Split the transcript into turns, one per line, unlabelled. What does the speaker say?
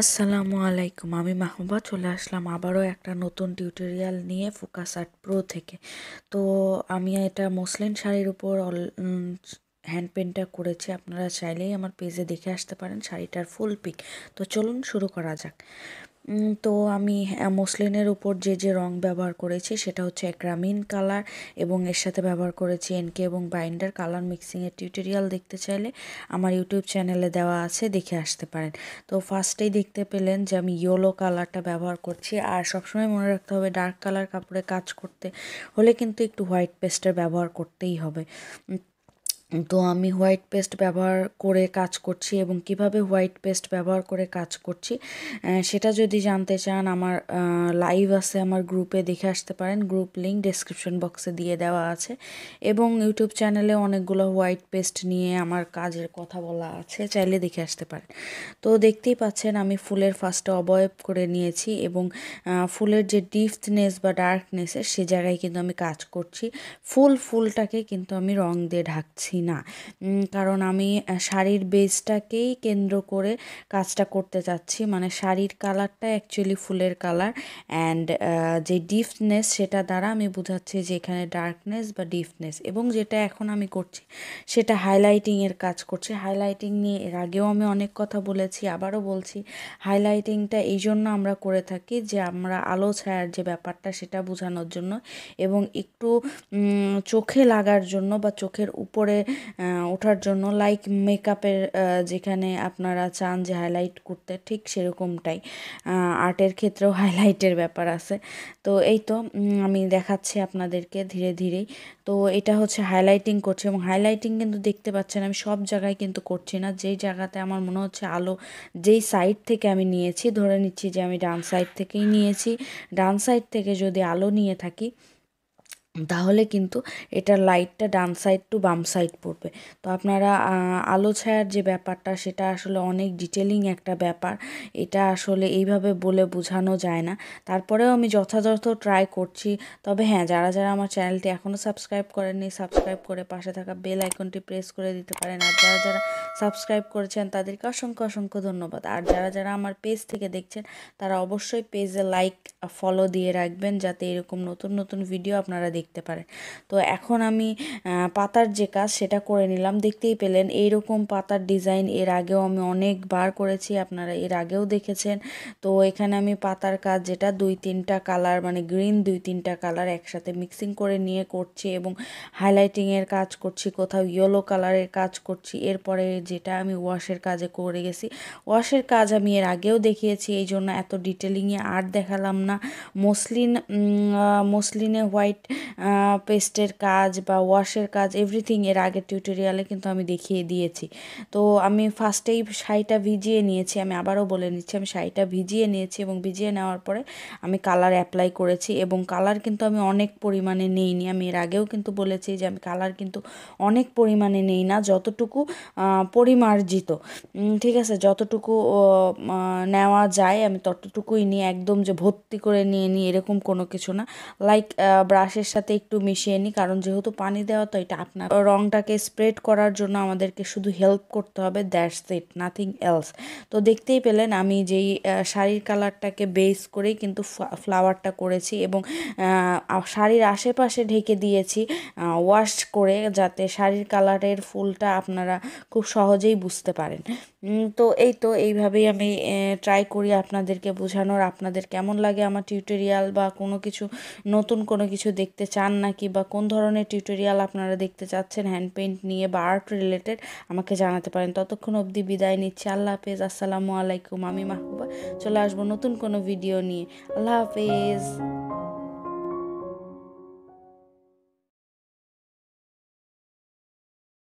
আসসালামু আলাইকুম আমি মাহমুবা চলে আসলাম আবারও একটা নতুন টিউটোরিয়াল নিয়ে ফোকাস আর্ট প্রো থেকে তো আমি এটা মসলিন শাড়ির উপর অল হ্যান্ড পেনটা করেছি আপনারা চাইলেই আমার পেজে দেখে আসতে পারেন শাড়িটার ফুল পিক তো চলুন শুরু করা যাক তো আমি মসলিনের উপর যে যে রং ব্যবহার করেছি সেটা হচ্ছে গ্রামীণ কালার এবং এর সাথে ব্যবহার করেছি এনকে এবং বাইন্ডার কালার মিক্সিংয়ের টিউটোরিয়াল দেখতে চাইলে আমার ইউটিউব চ্যানেলে দেওয়া আছে দেখে আসতে পারেন তো ফার্স্টেই দেখতে পেলেন যে আমি ইয়েলো কালারটা ব্যবহার করছি আর সবসময় মনে রাখতে হবে ডার্ক কালার কাপড়ে কাজ করতে হলে কিন্তু একটু হোয়াইট পেস্টের ব্যবহার করতেই হবে তো আমি হোয়াইট পেস্ট ব্যবহার করে কাজ করছি এবং কিভাবে হোয়াইট পেস্ট ব্যবহার করে কাজ করছি সেটা যদি জানতে চান আমার লাইভ আছে আমার গ্রুপে দেখে আসতে পারেন গ্রুপ লিঙ্ক ডেসক্রিপশন বক্সে দিয়ে দেওয়া আছে এবং ইউটিউব চ্যানেলে অনেকগুলো হোয়াইট পেস্ট নিয়ে আমার কাজের কথা বলা আছে চাইলে দেখে আসতে পারেন তো দেখতেই পাচ্ছেন আমি ফুলের ফার্স্টে অবয়ব করে নিয়েছি এবং ফুলের যে ডিপনেস বা ডার্কনেসের সে জায়গায় কিন্তু আমি কাজ করছি ফুল ফুলটাকে কিন্তু আমি রং দিয়ে ঢাকছি না কারণ আমি শাড়ির বেসটাকেই কেন্দ্র করে কাজটা করতে চাচ্ছি মানে শাড়ির কালারটা অ্যাকচুয়ালি ফুলের কালার অ্যান্ড যে ডিপনেস সেটা দ্বারা আমি বোঝাচ্ছি যে এখানে ডার্কনেস বা ডিপনেস এবং যেটা এখন আমি করছি সেটা হাইলাইটিংয়ের কাজ করছি হাইলাইটিং নিয়ে এর আগেও আমি অনেক কথা বলেছি আবারও বলছি হাইলাইটিংটা এই জন্য আমরা করে থাকি যে আমরা আলো ছায়ার যে ব্যাপারটা সেটা বোঝানোর জন্য এবং একটু চোখে লাগার জন্য বা চোখের উপরে ওঠার জন্য লাইক মেকআপের যেখানে আপনারা চান যে হাইলাইট করতে ঠিক সেরকমটাই আর্টের ক্ষেত্রেও হাইলাইটের ব্যাপার আছে তো এই তো আমি দেখাচ্ছি আপনাদেরকে ধীরে ধীরেই তো এটা হচ্ছে হাইলাইটিং করছে এবং হাইলাইটিং কিন্তু দেখতে পাচ্ছেন আমি সব জায়গায় কিন্তু করছি না যেই জায়গাতে আমার মনে হচ্ছে আলো যেই সাইড থেকে আমি নিয়েছি ধরে নিচ্ছি যে আমি ডান সাইড থেকেই নিয়েছি ডান সাইড থেকে যদি আলো নিয়ে থাকি তাহলে কিন্তু এটা লাইটটা ডান সাইড টু বাম সাইড পড়বে তো আপনারা আলো ছায়ার যে ব্যাপারটা সেটা আসলে অনেক ডিটেলিং একটা ব্যাপার এটা আসলে এইভাবে বলে বোঝানো যায় না তারপরেও আমি যথাযথ ট্রাই করছি তবে হ্যাঁ যারা যারা আমার চ্যানেলটি এখনও সাবস্ক্রাইব করেননি সাবস্ক্রাইব করে পাশে থাকা বেল আইকনটি প্রেস করে দিতে পারেন আর যারা যারা সাবস্ক্রাইব করেছেন তাদেরকে অসংখ্য অসংখ্য ধন্যবাদ আর যারা যারা আমার পেজ থেকে দেখছেন তারা অবশ্যই পেজে লাইক ফলো দিয়ে রাখবেন যাতে এরকম নতুন নতুন ভিডিও আপনারা দেখতে পারে তো এখন আমি পাতার যে কাজ সেটা করে নিলাম দেখতেই পেলেন এইরকম পাতার ডিজাইন এর আগেও আমি অনেকবার করেছি আপনারা এর আগেও দেখেছেন তো এখানে আমি পাতার কাজ যেটা দুই তিনটা কালার মানে গ্রিন দুই তিনটা কালার একসাথে মিক্সিং করে নিয়ে করছি এবং হাইলাইটিংয়ের কাজ করছি কোথাও ইয়েলো কালারের কাজ করছি এরপরে যেটা আমি ওয়াশের কাজে করে গেছি ওয়াশের কাজ আমি এর আগেও দেখিয়েছি এই জন্য এত ডিটেলিংয়ে আর দেখালাম না মসলিন মসলিনে হোয়াইট পেস্টের কাজ বা ওয়াশের কাজ এভরিথিং এর আগের টিউটোরিয়ালে কিন্তু আমি দেখিয়ে দিয়েছি তো আমি ফার্স্টেই শাড়িটা ভিজিয়ে নিয়েছি আমি আবারও বলে নিচ্ছি আমি শাড়িটা ভিজিয়ে নিয়েছি এবং ভিজিয়ে নেওয়ার পরে আমি কালার অ্যাপ্লাই করেছি এবং কালার কিন্তু আমি অনেক পরিমাণে নি আমি এর আগেও কিন্তু বলেছি যে আমি কালার কিন্তু অনেক পরিমাণে নেই না যতটুকু পরিমার্জিত ঠিক আছে যতটুকু নেওয়া যায় আমি ততটুকুই নিয়ে একদম যে ভর্তি করে নিয়ে নিই এরকম কোনো কিছু না লাইক ব্রাশের সাথে সাথে একটু মিশিয়ে নিই কারণ যেহেতু পানি দেওয়া তো এটা আপনার রংটাকে স্প্রেড করার জন্য আমাদেরকে শুধু হেল্প করতে হবে দ্যাটস ইট নাথিং এলস তো দেখতেই পেলেন আমি যেই শাড়ির কালারটাকে বেস করেই কিন্তু ফ্লাওয়ারটা করেছি এবং শাড়ির আশেপাশে ঢেকে দিয়েছি ওয়াশ করে যাতে শাড়ির কালারের ফুলটা আপনারা খুব সহজেই বুঝতে পারেন তো এই তো এইভাবেই আমি ট্রাই করি আপনাদেরকে বোঝানোর আপনাদের কেমন লাগে আমার টিউটোরিয়াল বা কোনো কিছু নতুন কোনো কিছু দেখতে চান নাকি বা কোন ধরনের টিউটোরিয়াল আপনারা দেখতে চাচ্ছেন হ্যান্ড পেন্ট নিয়ে বা আর্ট রিলেটেড আমাকে জানাতে পারেন ততক্ষণ অবধি বিদায় নিচ্ছি আল্লাহ হাফেজ আসসালামু আলাইকুম আমি মাহবুবা চলে আসবো নতুন কোনো ভিডিও নিয়ে আল্লাহ হাফেজ